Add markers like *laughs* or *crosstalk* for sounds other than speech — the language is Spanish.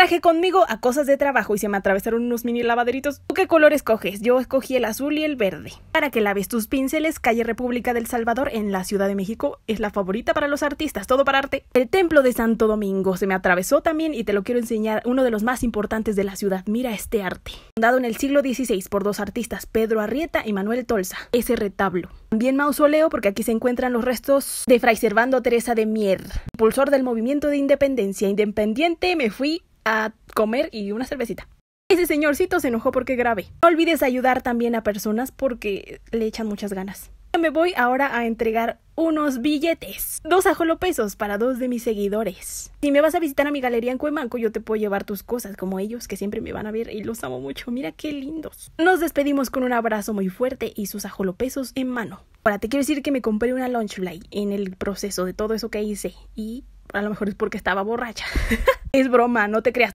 traje conmigo a cosas de trabajo y se me atravesaron unos mini lavaderitos. ¿Tú qué color escoges? Yo escogí el azul y el verde. Para que laves tus pinceles, calle República del Salvador en la Ciudad de México es la favorita para los artistas, todo para arte. El templo de Santo Domingo se me atravesó también y te lo quiero enseñar, uno de los más importantes de la ciudad. Mira este arte. Fundado en el siglo XVI por dos artistas, Pedro Arrieta y Manuel Tolsa. Ese retablo. También mausoleo porque aquí se encuentran los restos de Fray Servando Teresa de Mier, impulsor del movimiento de independencia. Independiente me fui a comer y una cervecita. Ese señorcito se enojó porque grave. No olvides ayudar también a personas porque le echan muchas ganas. Me voy ahora a entregar unos billetes. Dos ajolopesos para dos de mis seguidores. Si me vas a visitar a mi galería en Cuemanco, yo te puedo llevar tus cosas, como ellos que siempre me van a ver y los amo mucho. Mira qué lindos. Nos despedimos con un abrazo muy fuerte y sus ajolopesos en mano. Ahora te quiero decir que me compré una fly en el proceso de todo eso que hice y a lo mejor es porque estaba borracha. *laughs* es broma, no te creas.